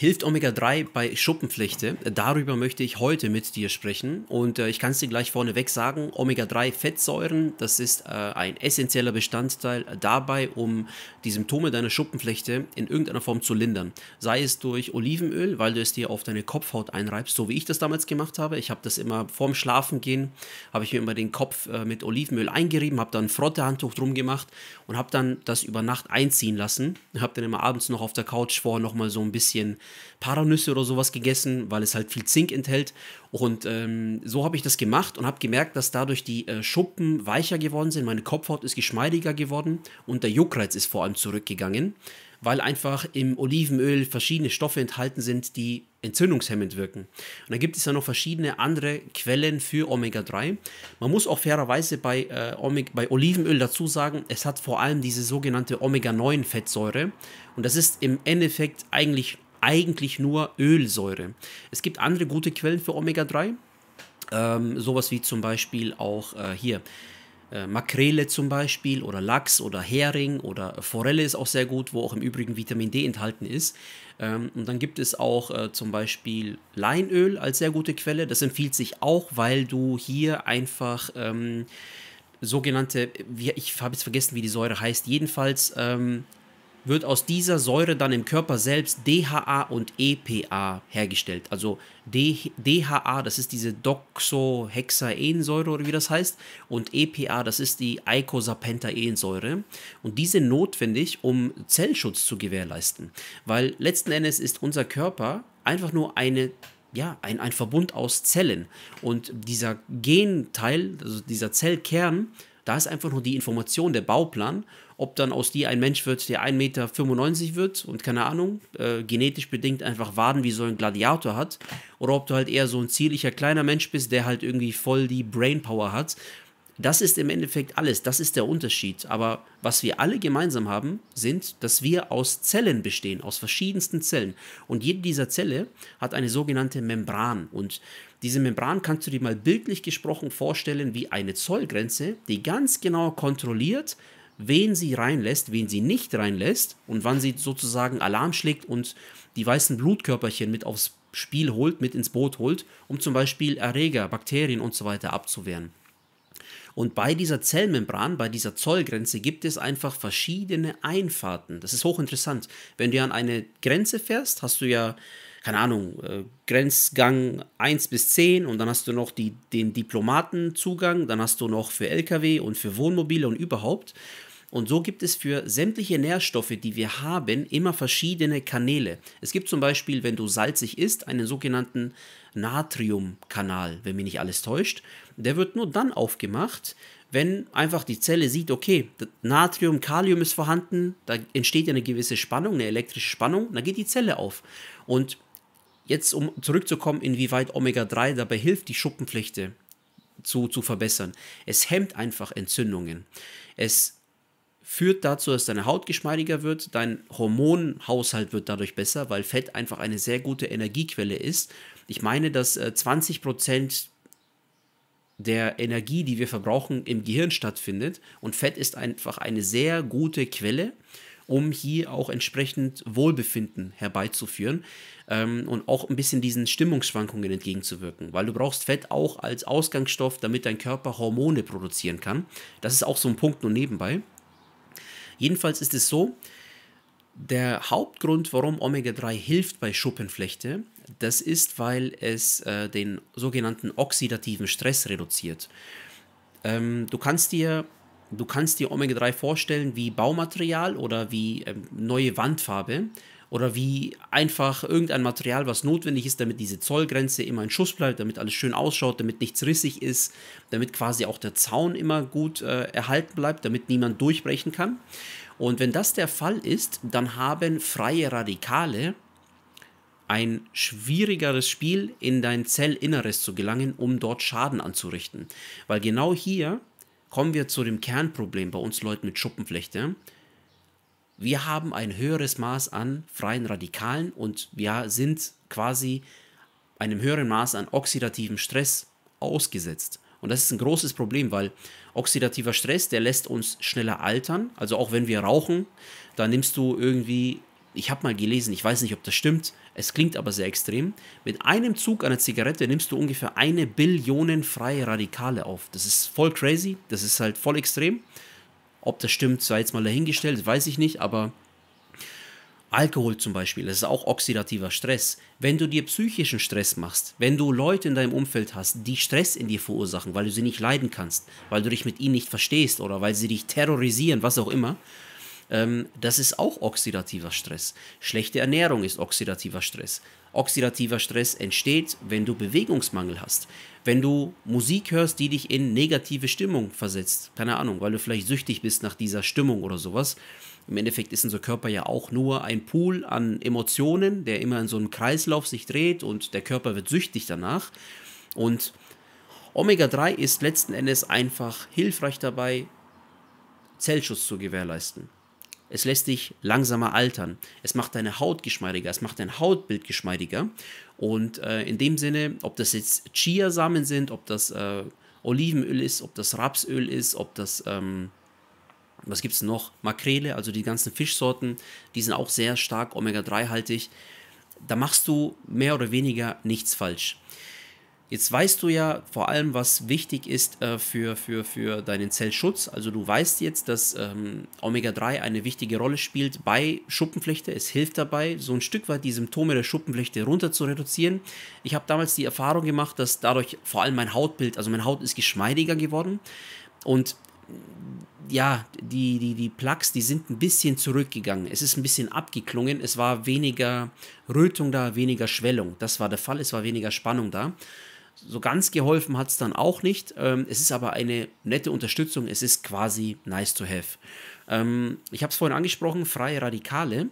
Hilft Omega-3 bei Schuppenflechte? Darüber möchte ich heute mit dir sprechen und äh, ich kann es dir gleich vorneweg sagen, Omega-3-Fettsäuren, das ist äh, ein essentieller Bestandteil dabei, um die Symptome deiner Schuppenflechte in irgendeiner Form zu lindern. Sei es durch Olivenöl, weil du es dir auf deine Kopfhaut einreibst, so wie ich das damals gemacht habe. Ich habe das immer vorm Schlafengehen, habe ich mir immer den Kopf äh, mit Olivenöl eingerieben, habe dann ein Frottehandtuch drum gemacht und habe dann das über Nacht einziehen lassen. Habe dann immer abends noch auf der Couch vor nochmal so ein bisschen Paranüsse oder sowas gegessen, weil es halt viel Zink enthält. Und ähm, so habe ich das gemacht und habe gemerkt, dass dadurch die äh, Schuppen weicher geworden sind, meine Kopfhaut ist geschmeidiger geworden und der Juckreiz ist vor allem zurückgegangen, weil einfach im Olivenöl verschiedene Stoffe enthalten sind, die entzündungshemmend wirken. Und da gibt es ja noch verschiedene andere Quellen für Omega-3. Man muss auch fairerweise bei, äh, Omega, bei Olivenöl dazu sagen, es hat vor allem diese sogenannte Omega-9-Fettsäure. Und das ist im Endeffekt eigentlich eigentlich nur Ölsäure. Es gibt andere gute Quellen für Omega-3, ähm, sowas wie zum Beispiel auch äh, hier. Äh, Makrele zum Beispiel oder Lachs oder Hering oder Forelle ist auch sehr gut, wo auch im Übrigen Vitamin D enthalten ist. Ähm, und dann gibt es auch äh, zum Beispiel Leinöl als sehr gute Quelle. Das empfiehlt sich auch, weil du hier einfach ähm, sogenannte, ich habe jetzt vergessen, wie die Säure heißt, jedenfalls ähm, wird aus dieser Säure dann im Körper selbst DHA und EPA hergestellt. Also DHA, das ist diese Doxohexaensäure oder wie das heißt, und EPA, das ist die Eicosapentaensäure. Und diese sind notwendig, um Zellschutz zu gewährleisten, weil letzten Endes ist unser Körper einfach nur eine ja, ein, ein Verbund aus Zellen. Und dieser Genteil, also dieser Zellkern, da ist einfach nur die Information, der Bauplan, ob dann aus dir ein Mensch wird, der 1,95 Meter wird und keine Ahnung, äh, genetisch bedingt einfach Waden wie so ein Gladiator hat, oder ob du halt eher so ein zierlicher kleiner Mensch bist, der halt irgendwie voll die Brainpower hat das ist im Endeffekt alles, das ist der Unterschied. Aber was wir alle gemeinsam haben, sind, dass wir aus Zellen bestehen, aus verschiedensten Zellen. Und jede dieser Zelle hat eine sogenannte Membran. Und diese Membran kannst du dir mal bildlich gesprochen vorstellen wie eine Zollgrenze, die ganz genau kontrolliert, wen sie reinlässt, wen sie nicht reinlässt und wann sie sozusagen Alarm schlägt und die weißen Blutkörperchen mit aufs Spiel holt, mit ins Boot holt, um zum Beispiel Erreger, Bakterien und so weiter abzuwehren. Und bei dieser Zellmembran, bei dieser Zollgrenze gibt es einfach verschiedene Einfahrten. Das ist hochinteressant. Wenn du an eine Grenze fährst, hast du ja keine Ahnung, äh, Grenzgang 1 bis 10 und dann hast du noch die, den Diplomatenzugang, dann hast du noch für Lkw und für Wohnmobile und überhaupt. Und so gibt es für sämtliche Nährstoffe, die wir haben, immer verschiedene Kanäle. Es gibt zum Beispiel, wenn du salzig isst, einen sogenannten Natriumkanal, wenn mich nicht alles täuscht. Der wird nur dann aufgemacht, wenn einfach die Zelle sieht, okay, Natrium, Kalium ist vorhanden, da entsteht ja eine gewisse Spannung, eine elektrische Spannung, dann geht die Zelle auf. Und jetzt, um zurückzukommen, inwieweit Omega-3 dabei hilft, die Schuppenflechte zu, zu verbessern. Es hemmt einfach Entzündungen. Es führt dazu, dass deine Haut geschmeidiger wird, dein Hormonhaushalt wird dadurch besser, weil Fett einfach eine sehr gute Energiequelle ist ich meine, dass äh, 20 Prozent der Energie, die wir verbrauchen, im Gehirn stattfindet. Und Fett ist einfach eine sehr gute Quelle, um hier auch entsprechend Wohlbefinden herbeizuführen ähm, und auch ein bisschen diesen Stimmungsschwankungen entgegenzuwirken. Weil du brauchst Fett auch als Ausgangsstoff, damit dein Körper Hormone produzieren kann. Das ist auch so ein Punkt nur nebenbei. Jedenfalls ist es so, der Hauptgrund, warum Omega-3 hilft bei Schuppenflechte, das ist, weil es äh, den sogenannten oxidativen Stress reduziert. Ähm, du kannst dir du kannst dir Omega-3 vorstellen wie Baumaterial oder wie ähm, neue Wandfarbe oder wie einfach irgendein Material, was notwendig ist, damit diese Zollgrenze immer in Schuss bleibt, damit alles schön ausschaut, damit nichts rissig ist, damit quasi auch der Zaun immer gut äh, erhalten bleibt, damit niemand durchbrechen kann. Und wenn das der Fall ist, dann haben freie Radikale ein schwierigeres Spiel, in dein Zellinneres zu gelangen, um dort Schaden anzurichten. Weil genau hier kommen wir zu dem Kernproblem bei uns Leuten mit Schuppenflechte. Wir haben ein höheres Maß an freien Radikalen und wir sind quasi einem höheren Maß an oxidativem Stress ausgesetzt. Und das ist ein großes Problem, weil oxidativer Stress, der lässt uns schneller altern. Also auch wenn wir rauchen, da nimmst du irgendwie ich habe mal gelesen, ich weiß nicht, ob das stimmt, es klingt aber sehr extrem, mit einem Zug einer Zigarette nimmst du ungefähr eine Billion freie Radikale auf. Das ist voll crazy, das ist halt voll extrem. Ob das stimmt, sei jetzt mal dahingestellt, weiß ich nicht, aber Alkohol zum Beispiel, das ist auch oxidativer Stress. Wenn du dir psychischen Stress machst, wenn du Leute in deinem Umfeld hast, die Stress in dir verursachen, weil du sie nicht leiden kannst, weil du dich mit ihnen nicht verstehst oder weil sie dich terrorisieren, was auch immer, ähm, das ist auch oxidativer Stress. Schlechte Ernährung ist oxidativer Stress. Oxidativer Stress entsteht, wenn du Bewegungsmangel hast. Wenn du Musik hörst, die dich in negative Stimmung versetzt. Keine Ahnung, weil du vielleicht süchtig bist nach dieser Stimmung oder sowas. Im Endeffekt ist unser Körper ja auch nur ein Pool an Emotionen, der immer in so einem Kreislauf sich dreht und der Körper wird süchtig danach. Und Omega-3 ist letzten Endes einfach hilfreich dabei, Zellschutz zu gewährleisten es lässt dich langsamer altern, es macht deine Haut geschmeidiger, es macht dein Hautbild geschmeidiger. Und äh, in dem Sinne, ob das jetzt Chiasamen sind, ob das äh, Olivenöl ist, ob das Rapsöl ist, ob das, ähm, was gibt es noch, Makrele, also die ganzen Fischsorten, die sind auch sehr stark Omega-3-haltig. Da machst du mehr oder weniger nichts falsch. Jetzt weißt du ja vor allem, was wichtig ist äh, für, für, für deinen Zellschutz. Also du weißt jetzt, dass ähm, Omega-3 eine wichtige Rolle spielt bei Schuppenflechte. Es hilft dabei, so ein Stück weit die Symptome der Schuppenflechte runter zu reduzieren. Ich habe damals die Erfahrung gemacht, dass dadurch vor allem mein Hautbild, also meine Haut ist geschmeidiger geworden. Und ja, die, die, die Plugs, die sind ein bisschen zurückgegangen. Es ist ein bisschen abgeklungen. Es war weniger Rötung da, weniger Schwellung. Das war der Fall. Es war weniger Spannung da so ganz geholfen hat es dann auch nicht. Ähm, es ist aber eine nette Unterstützung. Es ist quasi nice to have. Ähm, ich habe es vorhin angesprochen, freie Radikale.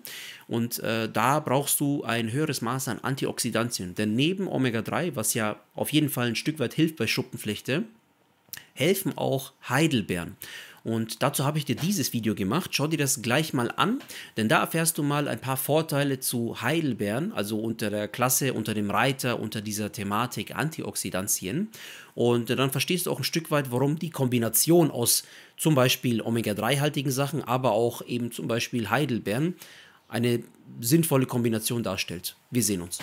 Und äh, da brauchst du ein höheres Maß an Antioxidantien. Denn neben Omega-3, was ja auf jeden Fall ein Stück weit hilft bei Schuppenflechte, helfen auch Heidelbeeren. Und dazu habe ich dir dieses Video gemacht. Schau dir das gleich mal an, denn da erfährst du mal ein paar Vorteile zu Heidelbeeren, also unter der Klasse, unter dem Reiter, unter dieser Thematik Antioxidantien. Und dann verstehst du auch ein Stück weit, warum die Kombination aus zum Beispiel Omega-3-haltigen Sachen, aber auch eben zum Beispiel Heidelbeeren eine sinnvolle Kombination darstellt. Wir sehen uns.